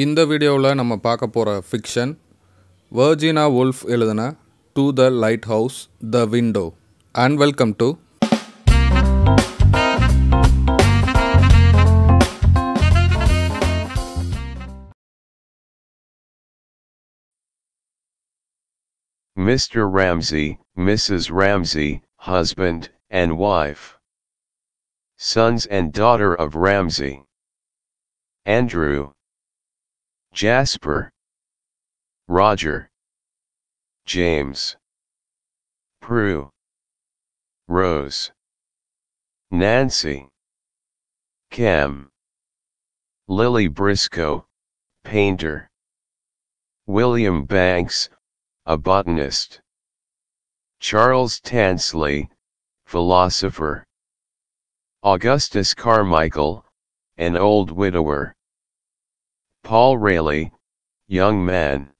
In the video, we will talk fiction. Virginia Woolf Eladana To the Lighthouse, The Window. And welcome to Mr. Ramsey, Mrs. Ramsey, husband and wife, sons and daughter of Ramsey. Andrew. Jasper, Roger, James, Prue, Rose, Nancy, Cam, Lily Briscoe, painter, William Banks, a botanist, Charles Tansley, philosopher, Augustus Carmichael, an old widower. Paul Rayleigh, young man.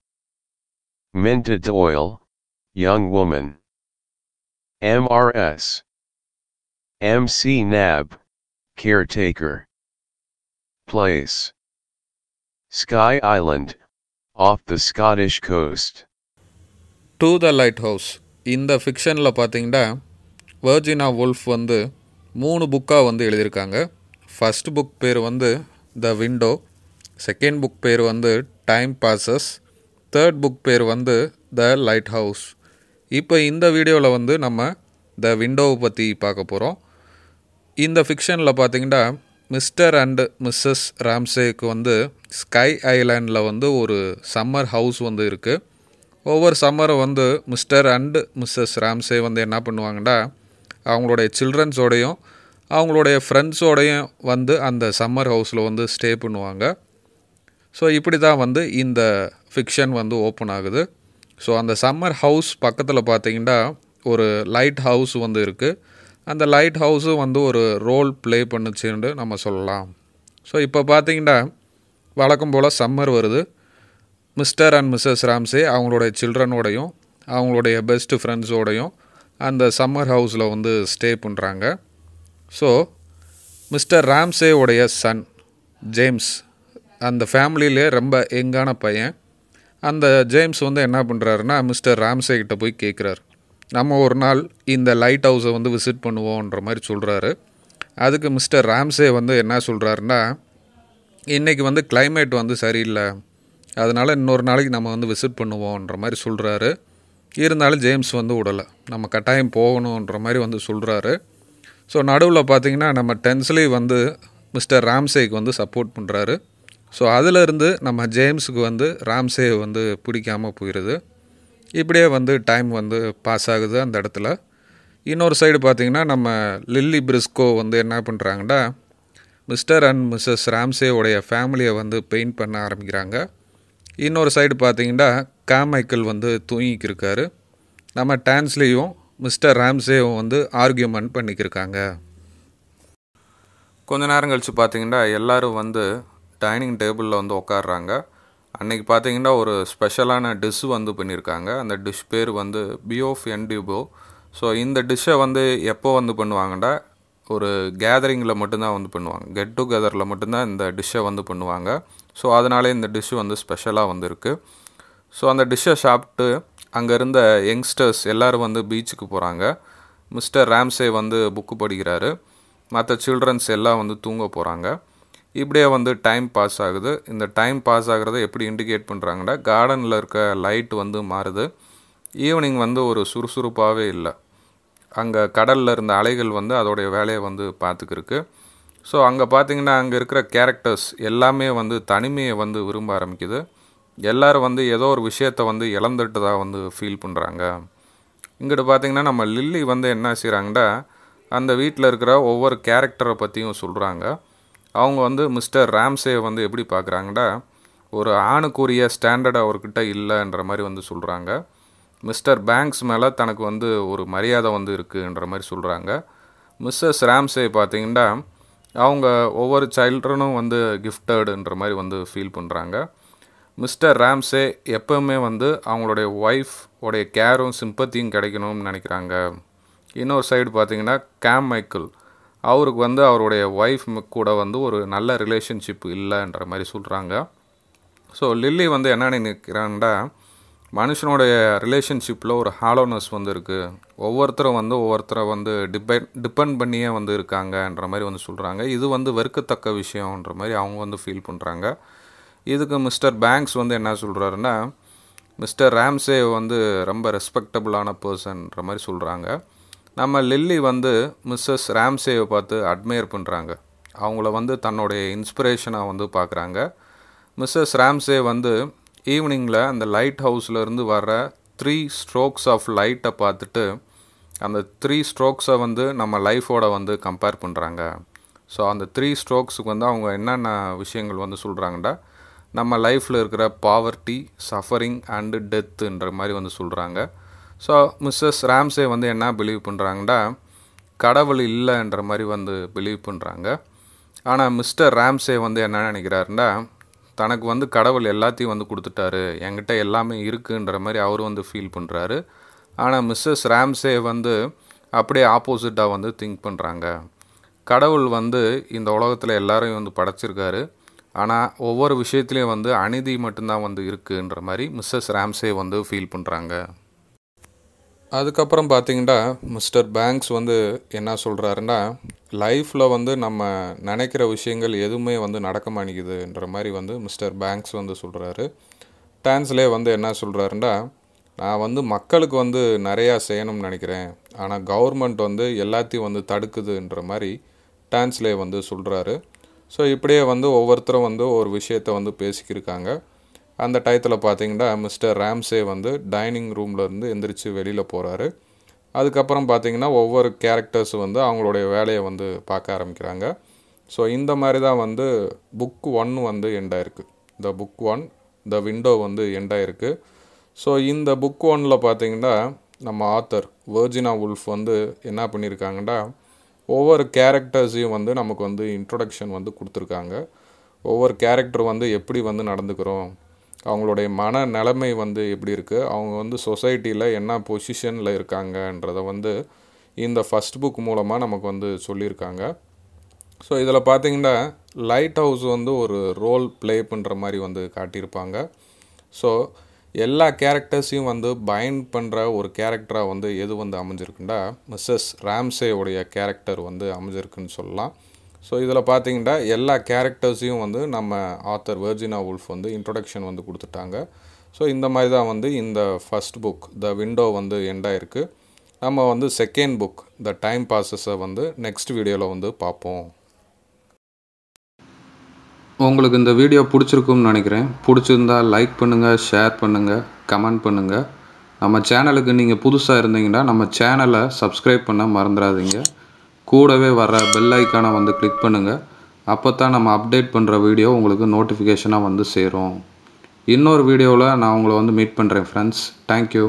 Minta Doyle, young woman. MRS. MC Nab, caretaker. Place. Sky Island, off the Scottish coast. To the Lighthouse. In the fiction lapatinda, Virginia Wolf vandu, moon booka vandu First book pair vandu, The Window. Second book பேர் வந்து time bosses third book பேர் வந்து the light house இப்போ இந்த வீடியோவில் வந்து நம்ம த விண்டோவை பற்றி பார்க்க போகிறோம் இந்த ஃபிக்ஷனில் பார்த்தீங்கன்னா மிஸ்டர் அண்டு மிஸ்ஸஸ் ராம்சேக்கு வந்து ஸ்கை ஐலாண்டில் வந்து ஒரு சம்மர் ஹவுஸ் வந்து இருக்குது ஒவ்வொரு சம்மரும் வந்து மிஸ்டர் அண்டு மிஸ்ஸஸ் ராம்சே வந்து என்ன பண்ணுவாங்கன்னா அவங்களுடைய சில்ட்ரன்ஸோடையும் அவங்களுடைய ஃப்ரெண்ட்ஸோடையும் வந்து அந்த சம்மர் ஹவுஸில் வந்து ஸ்டே பண்ணுவாங்க ஸோ இப்படி தான் வந்து இந்த ஃபிக்ஷன் வந்து ஓப்பன் ஆகுது ஸோ அந்த சம்மர் ஹவுஸ் பக்கத்தில் பார்த்தீங்கன்னா ஒரு லைட் ஹவுஸ் வந்து இருக்குது அந்த லைட் ஹவுஸும் வந்து ஒரு ரோல் ப்ளே பண்ணுச்சுன்னு நம்ம சொல்லலாம் ஸோ இப்போ பார்த்தீங்கன்னா வழக்கம் போல் சம்மர் வருது மிஸ்டர் அண்ட் மிஸ்ஸஸ் ராம்சே அவங்களுடைய சில்ட்ரனோடையும் அவங்களுடைய பெஸ்ட் ஃப்ரெண்ட்ஸோடையும் அந்த சம்மர் ஹவுஸில் வந்து ஸ்டே பண்ணுறாங்க ஸோ மிஸ்டர் ராம்சேவுடைய சன் ஜேம்ஸ் அந்த ஃபேமிலியிலே ரொம்ப எங்கான பையன் அந்த ஜேம்ஸ் வந்து என்ன பண்ணுறாருன்னா மிஸ்டர் ராம்சே கிட்ட போய் கேட்குறாரு நம்ம ஒரு நாள் இந்த லைட் ஹவுஸை வந்து விசிட் பண்ணுவோன்ற மாதிரி சொல்கிறாரு அதுக்கு மிஸ்டர் ராம்சே வந்து என்ன சொல்கிறாருன்னா இன்றைக்கி வந்து கிளைமேட் வந்து சரியில்லை அதனால் இன்னொரு நாளைக்கு நம்ம வந்து விசிட் பண்ணுவோன்ற மாதிரி சொல்கிறாரு இருந்தாலும் ஜேம்ஸ் வந்து விடலை நம்ம கட்டாயம் போகணுன்ற மாதிரி வந்து சொல்கிறாரு ஸோ நடுவில் பார்த்திங்கன்னா நம்ம டென்ஸ்லி வந்து மிஸ்டர் ராம்சேக்கு வந்து சப்போர்ட் பண்ணுறாரு ஸோ அதிலிருந்து நம்ம ஜேம்ஸுக்கு வந்து ராம்சேவ் வந்து பிடிக்காமல் போயிடுது இப்படியே வந்து டைம் வந்து பாஸ் ஆகுது அந்த இடத்துல இன்னொரு சைடு பார்த்திங்கன்னா நம்ம லில்லி பிரிஸ்கோ வந்து என்ன பண்ணுறாங்கன்னா மிஸ்டர் அண்ட் மிஸ்ஸஸ் உடைய ஃபேமிலியை வந்து பெயிண்ட் பண்ண ஆரம்பிக்கிறாங்க இன்னொரு சைடு பார்த்திங்கன்னா காமைக்கல் வந்து தூங்கிக்கிருக்காரு நம்ம டான்ஸ்லேயும் மிஸ்டர் ராம்சேவும் வந்து ஆர்கியூமெண்ட் பண்ணிக்கிருக்காங்க கொஞ்ச நேரம் கழித்து பார்த்திங்கன்னா எல்லோரும் வந்து டைனிங் டேபிளில் வந்து உட்காடுறாங்க அன்றைக்கி பார்த்தீங்கன்னா ஒரு ஸ்பெஷலான டிஷ் வந்து பண்ணியிருக்காங்க அந்த டிஷ் பேர் வந்து பியோஃப் என்டியூபோ ஸோ இந்த டிஷ்ஷை வந்து எப்போ வந்து பண்ணுவாங்கன்னா ஒரு கேதரிங்கில் மட்டும்தான் வந்து பண்ணுவாங்க கெட் டுகெதரில் மட்டும்தான் இந்த டிஷ்ஷை வந்து பண்ணுவாங்க ஸோ அதனாலே இந்த டிஷ்ஷு வந்து ஸ்பெஷலாக வந்துருக்கு ஸோ அந்த டிஷ்ஷை சாப்பிட்டு அங்கே இருந்த யங்ஸ்டர்ஸ் எல்லோரும் வந்து பீச்சுக்கு போகிறாங்க மிஸ்டர் ராம்சே வந்து புக்கு படிக்கிறாரு மற்ற சில்ட்ரன்ஸ் எல்லாம் வந்து தூங்க போகிறாங்க இப்படியே வந்து டைம் பாஸ் ஆகுது இந்த டைம் பாஸ் ஆகிறத எப்படி இண்டிகேட் பண்ணுறாங்கன்னா கார்டனில் இருக்க லைட் வந்து மாறுது ஈவினிங் வந்து ஒரு சுறுசுறுப்பாகவே இல்லை அங்கே கடலில் இருந்த அலைகள் வந்து அதோடைய வேலையை வந்து பார்த்துக்கிருக்கு ஸோ அங்கே பார்த்திங்கன்னா அங்கே இருக்கிற கேரக்டர்ஸ் எல்லாமே வந்து தனிமையை வந்து விரும்ப ஆரம்பிக்குது எல்லோரும் வந்து ஏதோ ஒரு விஷயத்தை வந்து இழந்துட்டு வந்து ஃபீல் பண்ணுறாங்க இங்கிட்டு பார்த்திங்கன்னா நம்ம லில்லி வந்து என்ன செய்கிறாங்கன்னா அந்த வீட்டில் இருக்கிற ஒவ்வொரு கேரக்டரை பற்றியும் சொல்கிறாங்க அவங்க வந்து மிஸ்டர் ராம்சேவை வந்து எப்படி பார்க்குறாங்கன்னா ஒரு ஆணுக்குரிய ஸ்டாண்டர்ட் அவர்கிட்ட இல்லைன்ற மாதிரி வந்து சொல்கிறாங்க மிஸ்டர் பேங்க்ஸ் மேலே தனக்கு வந்து ஒரு மரியாதை வந்து இருக்குன்ற மாதிரி சொல்கிறாங்க மிஸ்ஸஸ் ராம்சே பார்த்திங்கன்னா அவங்க ஒவ்வொரு சைல்ட்ரனும் வந்து கிஃப்டடுன்ற மாதிரி வந்து ஃபீல் பண்ணுறாங்க மிஸ்டர் ராம்சே எப்போவுமே வந்து அவங்களுடைய ஒய்ஃப் உடைய கேரும் சிம்பத்தியும் கிடைக்கணும்னு நினைக்கிறாங்க இன்னொரு சைடு பார்த்திங்கன்னா கேம் மைக்கிள் அவருக்கு வந்து அவருடைய ஒய்ஃப் கூட வந்து ஒரு நல்ல ரிலேஷன்ஷிப் இல்லைன்ற மாதிரி சொல்கிறாங்க ஸோ லில்லி வந்து என்ன நினைக்கிறாங்கடா மனுஷனுடைய ரிலேஷன்ஷிப்பில் ஒரு ஹாலோனஸ் வந்து இருக்குது ஒவ்வொருத்தரும் வந்து ஒவ்வொருத்தரை வந்து டிபெண்ட் டிபெண்ட் பண்ணியே வந்து இருக்காங்கன்ற மாதிரி வந்து சொல்கிறாங்க இது வந்து வெறுக்கத்தக்க விஷயம்ன்ற மாதிரி அவங்க வந்து ஃபீல் பண்ணுறாங்க இதுக்கு மிஸ்டர் பேங்க்ஸ் வந்து என்ன சொல்கிறாருன்னா மிஸ்டர் ராம்சே வந்து ரொம்ப ரெஸ்பெக்டபுளான பர்சன்ற மாதிரி சொல்கிறாங்க நம்ம லில்லி வந்து மிஸ்ஸஸ் ராம்சேவை பார்த்து அட்மையர் பண்ணுறாங்க அவங்கள வந்து தன்னுடைய இன்ஸ்பிரேஷனாக வந்து பார்க்குறாங்க மிஸ்ஸஸ் ராம்சே வந்து ஈவினிங்கில் அந்த லைட் ஹவுஸ்லேருந்து வர்ற த்ரீ ஸ்ட்ரோக்ஸ் ஆஃப் லைட்டை பார்த்துட்டு அந்த த்ரீ ஸ்ட்ரோக்ஸை வந்து நம்ம லைஃபோட வந்து கம்பேர் பண்ணுறாங்க ஸோ அந்த த்ரீ ஸ்ட்ரோக்ஸுக்கு வந்து அவங்க என்னென்ன விஷயங்கள் வந்து சொல்கிறாங்கடா நம்ம லைஃப்பில் இருக்கிற பாவர்ட்டி சஃபரிங் அண்டு டெத்துன்ற மாதிரி வந்து சொல்கிறாங்க ஸோ மிஸ்ஸஸ் ராம்சே வந்து என்ன பிலீவ் பண்ணுறாங்கன்னா கடவுள் இல்லைன்ற மாதிரி வந்து பிலீவ் பண்ணுறாங்க ஆனால் மிஸ்டர் ராம்சே வந்து என்ன நினைக்கிறாருன்னா தனக்கு வந்து கடவுள் எல்லாத்தையும் வந்து கொடுத்துட்டாரு என்கிட்ட எல்லாமே இருக்குன்ற மாதிரி அவர் வந்து ஃபீல் பண்ணுறாரு ஆனால் மிஸ்ஸஸ் ராம்சே வந்து அப்படியே ஆப்போசிட்டாக வந்து திங்க் பண்ணுறாங்க கடவுள் வந்து இந்த உலகத்தில் எல்லாரையும் வந்து படைச்சிருக்காரு ஆனால் ஒவ்வொரு விஷயத்துலேயும் வந்து அநீதி மட்டும்தான் வந்து இருக்குன்ற மாதிரி மிஸ்ஸஸ் ராம்சே வந்து ஃபீல் பண்ணுறாங்க அதுக்கப்புறம் பார்த்தீங்கன்னா மிஸ்டர் பேங்க்ஸ் வந்து என்ன சொல்கிறாருன்னா லைஃப்பில் வந்து நம்ம நினைக்கிற விஷயங்கள் எதுவுமே வந்து நடக்க மாட்டேங்குதுன்ற மாதிரி வந்து மிஸ்டர் பேங்க்ஸ் வந்து சொல்கிறாரு டான்ஸ்லே வந்து என்ன சொல்கிறாருன்னா நான் வந்து மக்களுக்கு வந்து நிறையா செய்யணும்னு நினைக்கிறேன் ஆனால் கவர்மெண்ட் வந்து எல்லாத்தையும் வந்து தடுக்குதுன்ற மாதிரி டான்ஸ்லே வந்து சொல்கிறாரு ஸோ இப்படியே வந்து ஒவ்வொருத்தரும் வந்து ஒரு விஷயத்தை வந்து பேசிக்கிருக்காங்க அந்த டயத்தில் பார்த்தீங்கன்னா மிஸ்டர் ராம்சே வந்து டைனிங் ரூம்லேருந்து எந்திரிச்சு வெளியில் போகிறாரு அதுக்கப்புறம் பார்த்தீங்கன்னா ஒவ்வொரு கேரக்டர்ஸ் வந்து அவங்களுடைய வேலையை வந்து பார்க்க ஆரம்பிக்கிறாங்க ஸோ இந்த மாதிரி தான் வந்து புக் ஒன் வந்து எண்டாயிருக்கு the book one the window வந்து எண்டாயிருக்கு ஸோ இந்த புக் ஒனில் பார்த்தீங்கன்னா நம்ம ஆத்தர் வேர்ஜினா உல்ஃப் வந்து என்ன பண்ணியிருக்காங்கன்னா ஒவ்வொரு கேரக்டர்ஸையும் வந்து நமக்கு வந்து இன்ட்ரொடக்ஷன் வந்து கொடுத்துருக்காங்க ஒவ்வொரு கேரக்டர் வந்து எப்படி வந்து நடந்துக்கிறோம் அவங்களுடைய மன நிலைமை வந்து எப்படி இருக்குது அவங்க வந்து சொசைட்டியில் என்ன பொசிஷனில் இருக்காங்கன்றதை வந்து இந்த ஃபஸ்ட் புக் மூலமாக நமக்கு வந்து சொல்லியிருக்காங்க ஸோ இதில் பார்த்திங்கன்னா லைட் ஹவுஸ் வந்து ஒரு ரோல் ப்ளே பண்ணுற மாதிரி வந்து காட்டியிருப்பாங்க ஸோ எல்லா கேரக்டர்ஸையும் வந்து பைண்ட் பண்ணுற ஒரு கேரக்டராக வந்து எது வந்து அமைஞ்சிருக்குண்டா மிஸ்ஸஸ் ராம்சேவுடைய கேரக்டர் வந்து அமைஞ்சிருக்குன்னு சொல்லலாம் ஸோ இதில் பார்த்தீங்கன்னா எல்லா கேரக்டர்ஸையும் வந்து நம்ம ஆத்தர் வெர்ஜினா உல்ஃப் வந்து இன்ட்ரொடக்ஷன் வந்து கொடுத்துட்டாங்க ஸோ இந்த மாதிரி தான் வந்து இந்த ஃபஸ்ட் புக் த விண்டோ வந்து எண்டாக இருக்குது நம்ம வந்து செகண்ட் புக் த டைம் பாசஸை வந்து நெக்ஸ்ட் வீடியோவில் வந்து பார்ப்போம் உங்களுக்கு இந்த வீடியோ பிடிச்சிருக்கும்னு நினைக்கிறேன் பிடிச்சிருந்தா லைக் பண்ணுங்கள் ஷேர் பண்ணுங்கள் கமெண்ட் பண்ணுங்கள் நம்ம சேனலுக்கு நீங்கள் புதுசாக இருந்தீங்கன்னா நம்ம சேனலை சப்ஸ்கிரைப் பண்ண மறந்துடாதீங்க கூடவே வர பெல் ஐக்கானை வந்து கிளிக் பண்ணுங்கள் அப்போ தான் நம்ம அப்டேட் பண்ணுற வீடியோ உங்களுக்கு நோட்டிஃபிகேஷனாக வந்து சேரும் இன்னொரு வீடியோவில் நான் உங்களை வந்து மீட் பண்ணுறேன் ஃப்ரெண்ட்ஸ் தேங்க்யூ